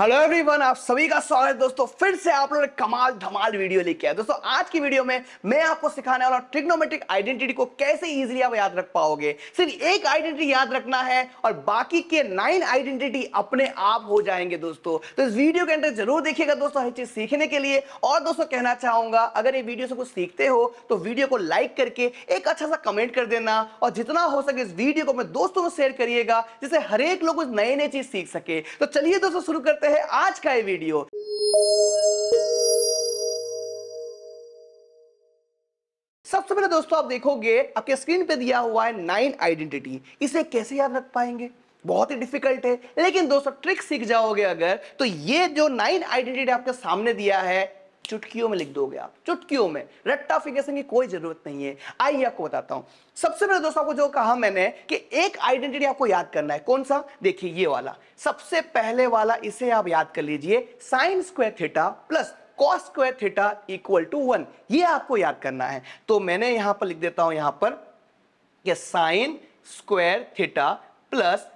hello everyone आप सभी का स्वागत है दोस्तों फिर से आप लोगों ने कमाल धमाल वीडियो लेके आया दोस्तों आज की वीडियो में मैं आपको सिखाने वाला ट्रिग्नोमेट्रिक आइडेंटिटी को कैसे इजीली आप याद रख पाओगे सिर्फ एक आइडेंटिटी याद रखना है और बाकी के नाइन आइडेंटिटी अपने आप हो जाएंगे दोस्तों तो इस वीडियो के अंदर जरूर देखिएगा दोस्तों हर चीज सीखने के लिए और दोस्तों कहना चाहूंगा अगर ये वीडियो से कुछ सीखते हो तो वीडियो को लाइक करके एक अच्छा सा कमेंट कर देना और जितना हो सके इस वीडियो को अपने दोस्तों को शेयर करिएगा जिससे हरेक लोग कुछ नए नए चीज सीख सके तो चलिए दोस्तों शुरू करते करते हैं आज का ये वीडियो सबसे पहले दोस्तों आप देखोगे आपके स्क्रीन पे दिया हुआ है नाइन आइडेंटिटी इसे कैसे याद रख पाएंगे बहुत ही डिफिकल्ट है लेकिन दोस्तों ट्रिक सीख जाओगे अगर तो ये जो नाइन आइडेंटिटी आपके सामने दिया है चुटकियों में लिख दोगे आप चुटकियों में रट्टाफिकेशन की कोई जरूरत नहीं है आइए आपको बताता हूं सबसे पहले दोस्तों को जो कहा मैंने कि एक आइडेंटिटी आपको याद करना है कौन सा देखिए ये वाला सबसे पहले वाला इसे आप याद कर लीजिए sine square theta plus cos square theta equal to one ये आपको याद करना है तो मैंने यहां पर लिख देता हूं यहां पर sine square theta plus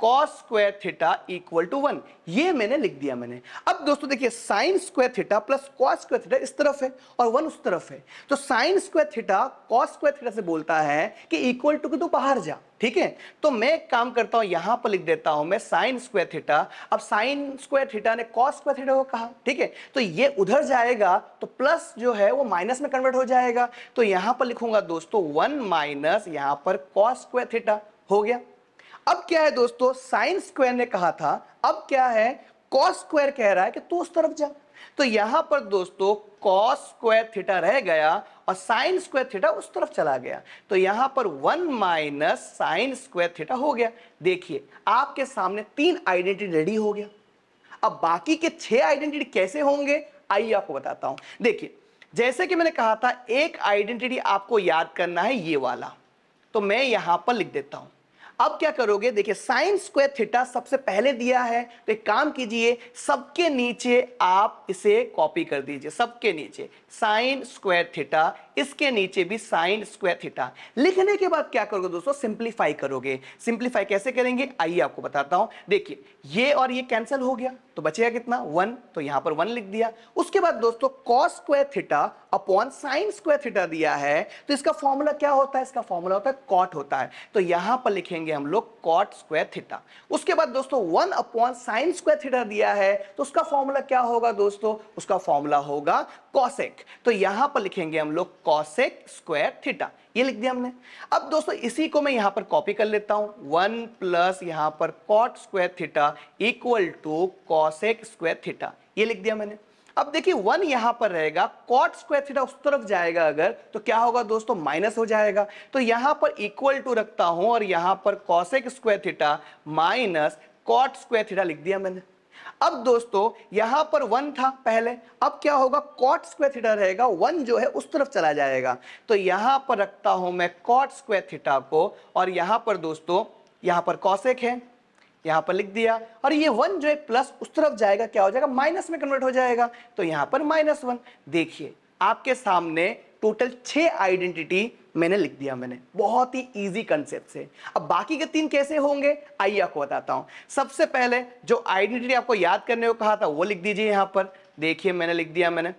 cos square theta equal to one ये मैंने लिख दिया मैंने अब दोस्तों देखिए sine square theta plus cos square theta इस तरफ है और वन उस तरफ है तो sine square theta cos square theta से बोलता है कि इक्वल टू के तू बाहर जा ठीक है तो मैं एक काम करता हूं यहां पर लिख देता हूं मैं साइन स्क्वायर थीटा अब साइन स्क्वायर थीटा ने कॉस स्क्वायर थीटा को कहा ठीक है तो ये उधर जाएगा तो प्लस जो है वो माइनस में कन्वर्ट हो जाएगा तो यहां पर लिखूंगा दोस्तों वन माइनस यहां पर कॉस स्क्वायर थीटा हो गया अब क्या है दोस्तों साइन स्क्वायर ने कहा था अब क्या है कॉस स्क्वायर कह रहा है कि तू उस तरफ जा तो यहां पर दोस्तों कॉस स्क्वायर थीटा रह गया और साइन स्क्वायर थीटा उस तरफ चला गया तो यहां पर one minus sine square theta हो गया देखिए आपके सामने तीन आइडेंटिटी रेडी हो गया अब बाकी के छह आइडेंटिटी कैसे होंगे आइए आपको बताता हूं देखिए जैसे कि मैंने कहा था एक आइडेंटिटी आपको याद करना है ये वाला तो मैं यहां पर लिख देता हूं अब क्या करोगे देखिए साइन स्क्वायर थीटा सबसे पहले दिया है तो एक काम कीजिए सबके नीचे आप इसे कॉपी कर दीजिए सबके नीचे साइन स्क्वायर थीटा इसके नीचे भी साइन स्क्वायर थीटा लिखने के बाद क्या करोगे दोस्तों सिंप्लीफाई करोगे सिंप्लीफाई कैसे करेंगे आइए आपको बताता हूं देखिए ये और ये कैंसिल हो गया तो बचेगा कितना वन तो यहां पर वन लिख दिया उसके बाद दोस्तों cos square theta upon sine square theta दिया है तो इसका फॉर्मूला क्या होता है इसका फॉर्मूला होता है कॉट होता है तो यहां पर लिखेंगे करेंगे हम लोग कॉट स्क्वायर थीटा उसके बाद दोस्तों one upon sine square theta दिया है तो उसका फॉर्मूला क्या होगा दोस्तों उसका फॉर्मूला होगा कॉसेक तो यहां पर लिखेंगे हम लोग कॉसेक स्क्वायर थीटा ये लिख दिया हमने अब दोस्तों इसी को मैं यहां पर कॉपी कर लेता हूं वन प्लस यहां पर cot square theta equal to cosec square theta ये लिख दिया मैंने अब देखिए वन यहां पर रहेगा कॉट स्क्वायर थीटा उस तरफ जाएगा अगर तो क्या होगा दोस्तों माइनस हो जाएगा तो यहां पर इक्वल टू रखता हूं और यहां पर cosec square theta minus cot square theta लिख दिया मैंने अब दोस्तों यहां पर वन था पहले अब क्या होगा कॉट स्क्वायर थीटा रहेगा वन जो है उस तरफ चला जाएगा तो यहां पर रखता हूं मैं कॉट स्क्वायर थीटा को और यहां पर दोस्तों यहां पर कॉसेक है यहां पर लिख दिया और ये वन जो है प्लस उस तरफ जाएगा क्या हो जाएगा माइनस में कन्वर्ट हो जाएगा तो यहां पर माइनस वन देखिए आपके सामने टोटल छह आइडेंटिटी मैंने लिख दिया मैंने बहुत ही इजी कंसेप्ट से अब बाकी के तीन कैसे होंगे आइए आपको बताता हूं सबसे पहले जो आइडेंटिटी आपको याद करने को कहा था वो लिख दीजिए यहां पर देखिए मैंने लिख दिया मैंने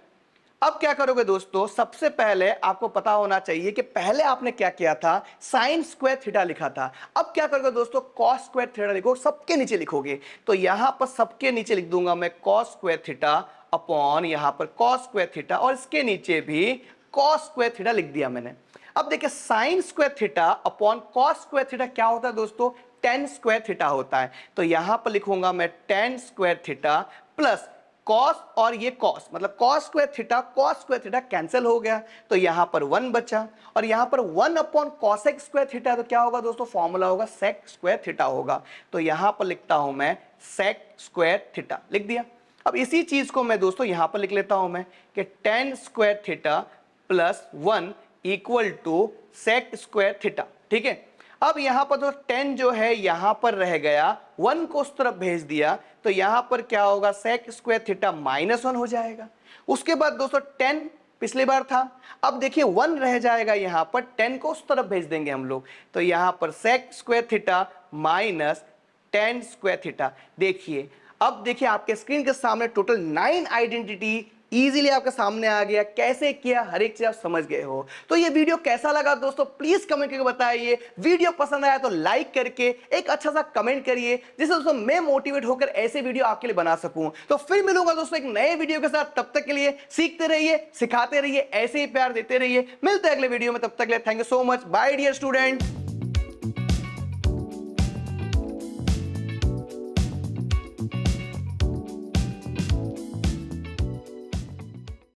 अब क्या करोगे दोस्तों सबसे पहले आपको पता होना चाहिए कि पहले आपने क्या किया था साइन स्क्वायर थीटा लिखा था अब क्या करोगे दोस्तों कॉस स्क्वायर थीटा लिखो सबके नीचे लिखोगे तो यहां पर सबके नीचे लिख दूंगा मैं कॉस स्क्वायर थीटा अपॉन यहां पर कॉस स्क्वायर थीटा और इसके नीचे भी कॉस स्क्वायर थीटा लिख दिया मैंने अब देखिए sine square theta upon cos square theta क्या होता है दोस्तों टेन स्क्वायर थीटा होता है तो यहां पर लिखूंगा मैं tan square theta plus cos और ये कॉस मतलब cos square theta cos square theta cancel हो गया तो यहां पर वन बचा और यहां पर one upon cosec square theta तो क्या होगा दोस्तों फॉर्मूला होगा सेक स्क्वायर थीटा होगा तो यहां पर लिखता हूं मैं सेक स्क्वायर थीटा लिख दिया अब इसी चीज को मैं दोस्तों यहां पर लिख लेता हूं मैं कि tan square theta plus one equal to sec square theta ठीक है अब यहाँ पर तो टेन जो है यहाँ पर रह गया वन को उस तरफ भेज दिया तो यहाँ पर क्या होगा sec square theta minus one हो जाएगा उसके बाद दोस्तों टेन पिछली बार था अब देखिए वन रह जाएगा यहाँ पर टेन को उस तरफ भेज देंगे हम लोग तो यहाँ पर sec square theta minus tan square theta देखिए अब देखिए आपके स्क्रीन के सामने टोटल नाइन आइडेंटिटी इजीली आपके सामने आ गया कैसे किया हर एक चीज़ आप समझ गए हो तो ये वीडियो कैसा लगा दोस्तों प्लीज़ कमेंट करके बताइए वीडियो पसंद आया तो लाइक करके एक अच्छा सा कमेंट करिए जिससे दोस्तों मैं मोटिवेट होकर ऐसे वीडियो आपके लिए बना सकूं तो फिर मिलूंगा दोस्तों एक नए वीडियो के साथ तब तक के लिए सीखते रहिए सिखाते रहिए ऐसे ही प्यार देते रहिए मिलते हैं अगले वीडियो में तब तक के लिए thank you so much bye dear student